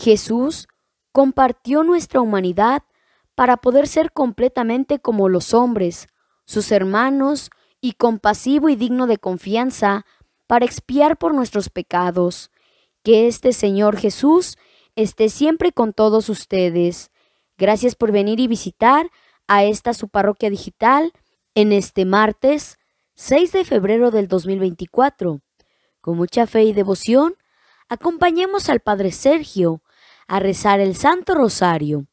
Jesús compartió nuestra humanidad para poder ser completamente como los hombres, sus hermanos, y compasivo y digno de confianza para expiar por nuestros pecados. Que este Señor Jesús esté siempre con todos ustedes. Gracias por venir y visitar a esta su parroquia digital en este martes 6 de febrero del 2024. Con mucha fe y devoción, acompañemos al Padre Sergio a rezar el Santo Rosario,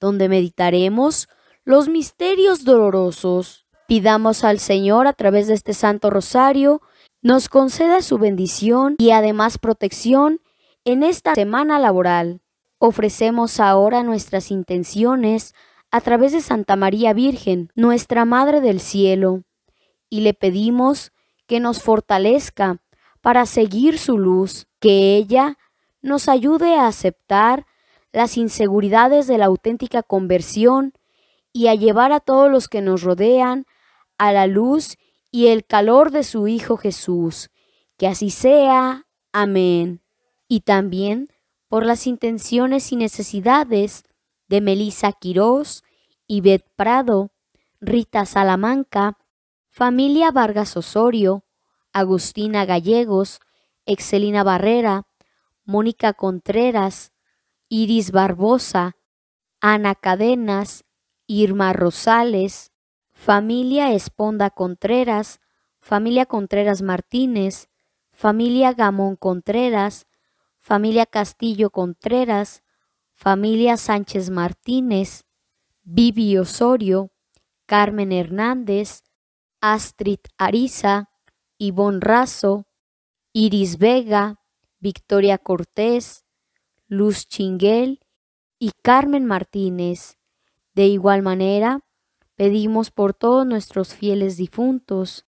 donde meditaremos los misterios dolorosos. Pidamos al Señor a través de este Santo Rosario nos conceda su bendición y además protección en esta semana laboral. Ofrecemos ahora nuestras intenciones a través de Santa María Virgen, nuestra Madre del Cielo, y le pedimos que nos fortalezca para seguir su luz, que ella nos ayude a aceptar las inseguridades de la auténtica conversión y a llevar a todos los que nos rodean a la luz y el calor de su Hijo Jesús. Que así sea. Amén. Y también por las intenciones y necesidades de Melisa Quirós, Ivette Prado, Rita Salamanca, familia Vargas Osorio, Agustina Gallegos, Excelina Barrera, Mónica Contreras, Iris Barbosa, Ana Cadenas, Irma Rosales, familia Esponda Contreras, familia Contreras Martínez, familia Gamón Contreras, familia Castillo Contreras, familia Sánchez Martínez, Vivi Osorio, Carmen Hernández, Astrid Ariza, Ivonne Razo, Iris Vega, Victoria Cortés, Luz Chinguel y Carmen Martínez. De igual manera, pedimos por todos nuestros fieles difuntos,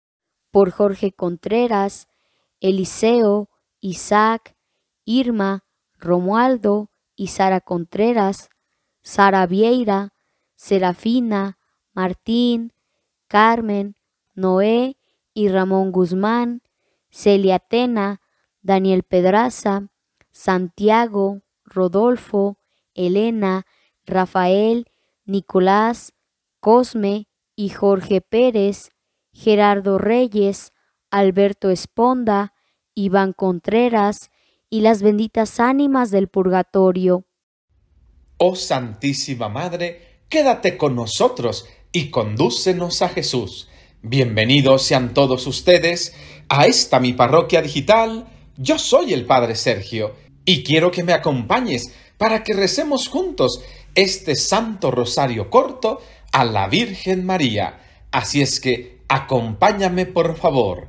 por Jorge Contreras, Eliseo, Isaac, Irma, Romualdo y Sara Contreras, Sara Vieira, Serafina, Martín, Carmen, Noé y Ramón Guzmán, Celia Tena, Daniel Pedraza, Santiago, Rodolfo, Elena, Rafael, Nicolás, Cosme y Jorge Pérez, Gerardo Reyes, Alberto Esponda, Iván Contreras y las benditas ánimas del purgatorio. Oh Santísima Madre, quédate con nosotros y condúcenos a Jesús. Bienvenidos sean todos ustedes a esta mi parroquia digital yo soy el Padre Sergio y quiero que me acompañes para que recemos juntos este Santo Rosario corto a la Virgen María. Así es que acompáñame por favor.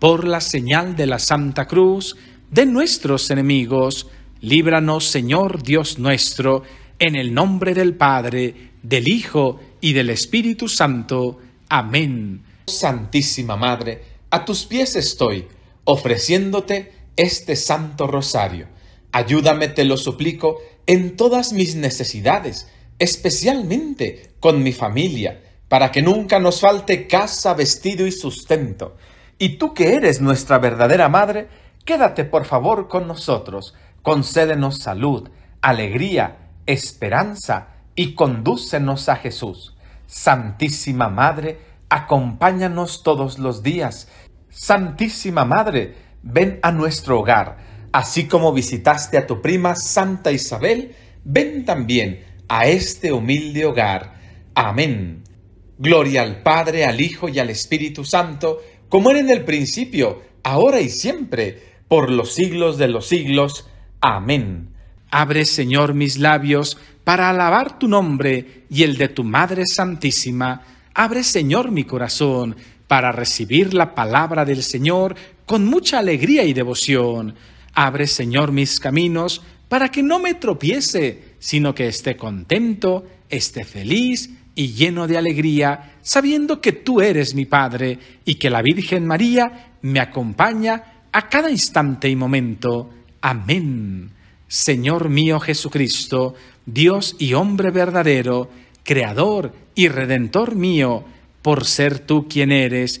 Por la señal de la Santa Cruz de nuestros enemigos, líbranos Señor Dios nuestro, en el nombre del Padre, del Hijo y del Espíritu Santo. Amén. Santísima Madre, a tus pies estoy, ofreciéndote este santo rosario. Ayúdame, te lo suplico, en todas mis necesidades, especialmente con mi familia, para que nunca nos falte casa, vestido y sustento. Y tú que eres nuestra verdadera madre, quédate por favor con nosotros, concédenos salud, alegría, esperanza y condúcenos a Jesús. Santísima Madre, acompáñanos todos los días. Santísima Madre, ven a nuestro hogar. Así como visitaste a tu prima Santa Isabel, ven también a este humilde hogar. Amén. Gloria al Padre, al Hijo y al Espíritu Santo, como era en el principio, ahora y siempre, por los siglos de los siglos. Amén. Abre, Señor, mis labios para alabar tu nombre y el de tu Madre Santísima. Abre, Señor, mi corazón para recibir la palabra del Señor con mucha alegría y devoción. Abre, Señor, mis caminos, para que no me tropiece, sino que esté contento, esté feliz y lleno de alegría, sabiendo que tú eres mi Padre y que la Virgen María me acompaña a cada instante y momento. Amén. Señor mío Jesucristo, Dios y hombre verdadero, Creador y Redentor mío, por ser tú quien eres,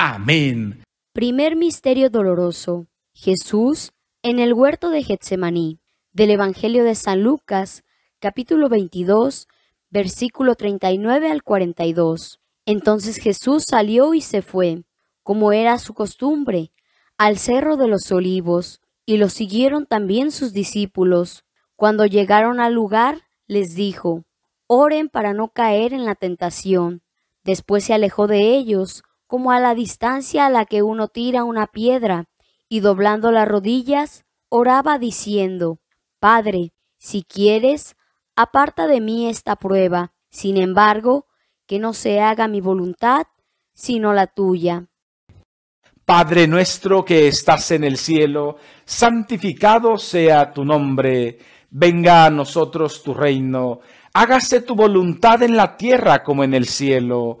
Amén. Primer Misterio Doloroso. Jesús en el huerto de Getsemaní. Del Evangelio de San Lucas, capítulo 22, versículo 39 al 42. Entonces Jesús salió y se fue, como era su costumbre, al Cerro de los Olivos, y lo siguieron también sus discípulos. Cuando llegaron al lugar, les dijo, Oren para no caer en la tentación. Después se alejó de ellos como a la distancia a la que uno tira una piedra, y doblando las rodillas, oraba diciendo, Padre, si quieres, aparta de mí esta prueba, sin embargo, que no se haga mi voluntad, sino la tuya. Padre nuestro que estás en el cielo, santificado sea tu nombre, venga a nosotros tu reino, hágase tu voluntad en la tierra como en el cielo.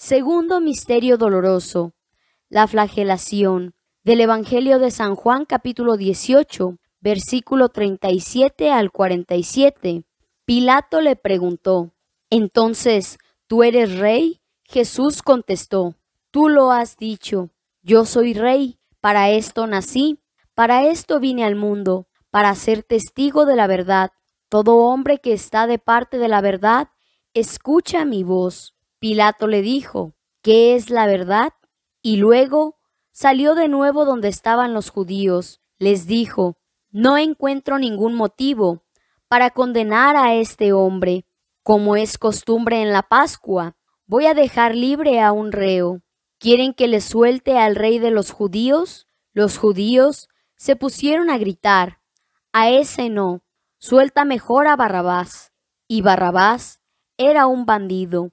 Segundo misterio doloroso, la flagelación del Evangelio de San Juan capítulo 18, versículo 37 al 47. Pilato le preguntó, Entonces, ¿tú eres rey? Jesús contestó, Tú lo has dicho, yo soy rey, para esto nací, para esto vine al mundo, para ser testigo de la verdad. Todo hombre que está de parte de la verdad, escucha mi voz. Pilato le dijo, ¿qué es la verdad? Y luego salió de nuevo donde estaban los judíos, les dijo, no encuentro ningún motivo para condenar a este hombre, como es costumbre en la Pascua, voy a dejar libre a un reo. ¿Quieren que le suelte al rey de los judíos? Los judíos se pusieron a gritar, a ese no, suelta mejor a Barrabás. Y Barrabás era un bandido.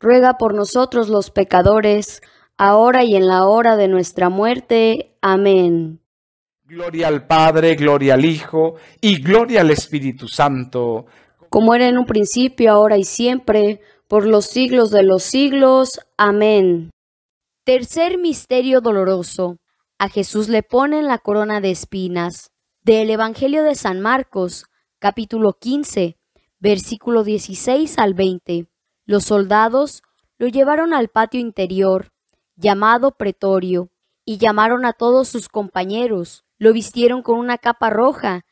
ruega por nosotros los pecadores, ahora y en la hora de nuestra muerte. Amén. Gloria al Padre, gloria al Hijo y gloria al Espíritu Santo. Como era en un principio, ahora y siempre, por los siglos de los siglos. Amén. Tercer misterio doloroso. A Jesús le ponen la corona de espinas. Del Evangelio de San Marcos, capítulo 15, versículo 16 al 20. Los soldados lo llevaron al patio interior, llamado pretorio, y llamaron a todos sus compañeros, lo vistieron con una capa roja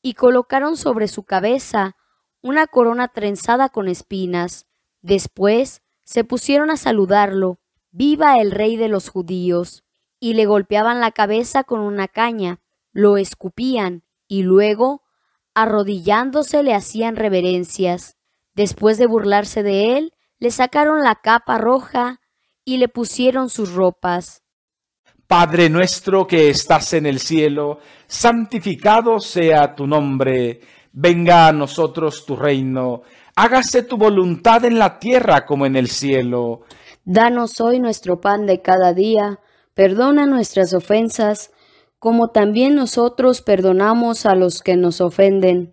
y colocaron sobre su cabeza una corona trenzada con espinas. Después se pusieron a saludarlo, viva el rey de los judíos, y le golpeaban la cabeza con una caña, lo escupían y luego, arrodillándose, le hacían reverencias. Después de burlarse de él, le sacaron la capa roja y le pusieron sus ropas. Padre nuestro que estás en el cielo, santificado sea tu nombre, venga a nosotros tu reino, hágase tu voluntad en la tierra como en el cielo. Danos hoy nuestro pan de cada día, perdona nuestras ofensas, como también nosotros perdonamos a los que nos ofenden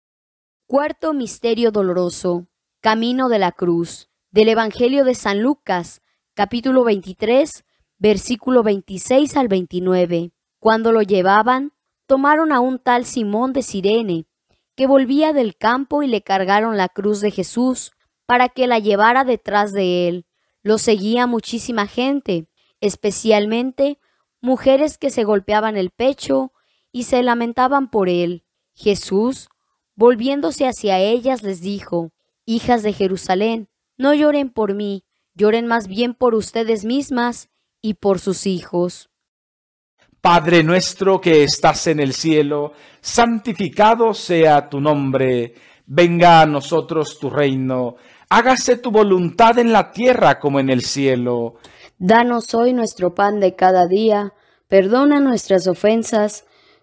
Cuarto Misterio Doloroso, Camino de la Cruz, del Evangelio de San Lucas, capítulo 23, versículo 26 al 29. Cuando lo llevaban, tomaron a un tal Simón de Sirene, que volvía del campo y le cargaron la cruz de Jesús para que la llevara detrás de él. Lo seguía muchísima gente, especialmente mujeres que se golpeaban el pecho y se lamentaban por él. Jesús Volviéndose hacia ellas les dijo, Hijas de Jerusalén, no lloren por mí, lloren más bien por ustedes mismas y por sus hijos. Padre nuestro que estás en el cielo, santificado sea tu nombre, venga a nosotros tu reino, hágase tu voluntad en la tierra como en el cielo. Danos hoy nuestro pan de cada día, perdona nuestras ofensas,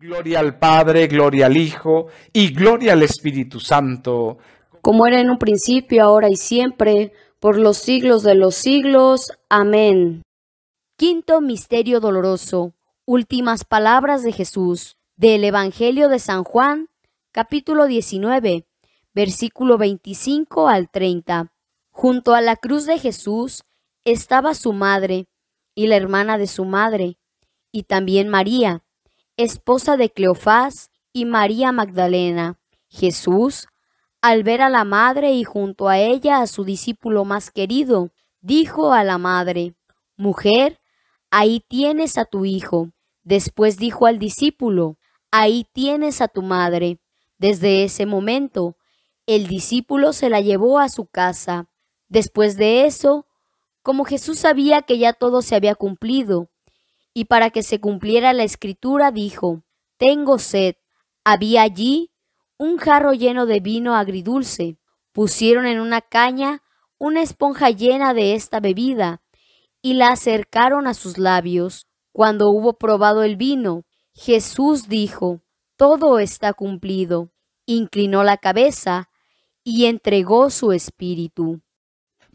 Gloria al Padre, gloria al Hijo y gloria al Espíritu Santo. Como era en un principio, ahora y siempre, por los siglos de los siglos. Amén. Quinto Misterio Doloroso. Últimas palabras de Jesús. Del Evangelio de San Juan, capítulo 19, versículo 25 al 30. Junto a la cruz de Jesús estaba su madre y la hermana de su madre, y también María esposa de Cleofás y María Magdalena. Jesús, al ver a la madre y junto a ella a su discípulo más querido, dijo a la madre, Mujer, ahí tienes a tu hijo. Después dijo al discípulo, Ahí tienes a tu madre. Desde ese momento, el discípulo se la llevó a su casa. Después de eso, como Jesús sabía que ya todo se había cumplido, y para que se cumpliera la escritura dijo, Tengo sed. Había allí un jarro lleno de vino agridulce. Pusieron en una caña una esponja llena de esta bebida y la acercaron a sus labios. Cuando hubo probado el vino, Jesús dijo, Todo está cumplido. Inclinó la cabeza y entregó su espíritu.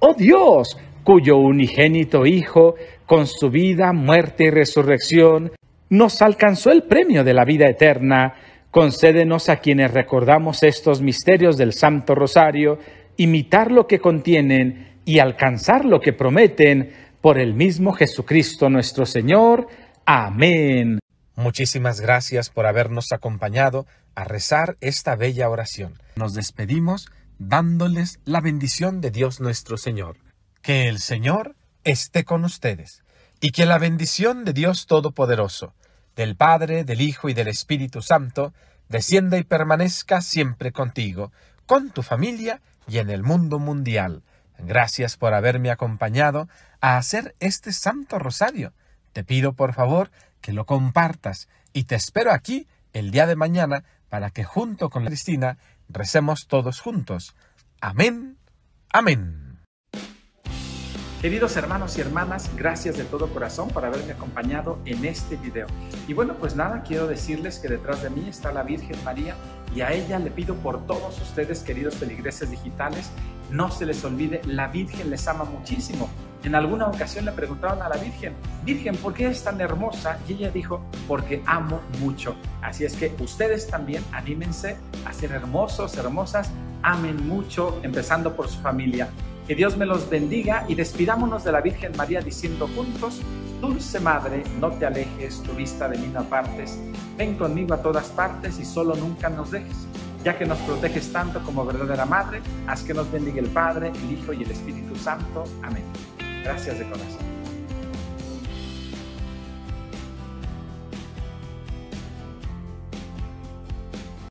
oh Dios, cuyo unigénito Hijo, con su vida, muerte y resurrección, nos alcanzó el premio de la vida eterna, concédenos a quienes recordamos estos misterios del Santo Rosario, imitar lo que contienen y alcanzar lo que prometen por el mismo Jesucristo nuestro Señor. Amén. Muchísimas gracias por habernos acompañado a rezar esta bella oración. Nos despedimos dándoles la bendición de Dios nuestro Señor. Que el Señor esté con ustedes, y que la bendición de Dios Todopoderoso, del Padre, del Hijo y del Espíritu Santo, descienda y permanezca siempre contigo, con tu familia y en el mundo mundial. Gracias por haberme acompañado a hacer este Santo Rosario. Te pido por favor que lo compartas y te espero aquí el día de mañana para que junto con Cristina Recemos todos juntos. Amén. Amén. Queridos hermanos y hermanas, gracias de todo corazón por haberme acompañado en este video. Y bueno, pues nada, quiero decirles que detrás de mí está la Virgen María y a ella le pido por todos ustedes, queridos feligreses digitales, no se les olvide, la Virgen les ama muchísimo en alguna ocasión le preguntaron a la Virgen, Virgen, ¿por qué es tan hermosa? Y ella dijo, porque amo mucho. Así es que ustedes también anímense a ser hermosos, hermosas, amen mucho, empezando por su familia. Que Dios me los bendiga y despidámonos de la Virgen María diciendo juntos, Dulce Madre, no te alejes, tu vista de mí no apartes, ven conmigo a todas partes y solo nunca nos dejes. Ya que nos proteges tanto como verdadera Madre, haz que nos bendiga el Padre, el Hijo y el Espíritu Santo. Amén. Gracias de corazón.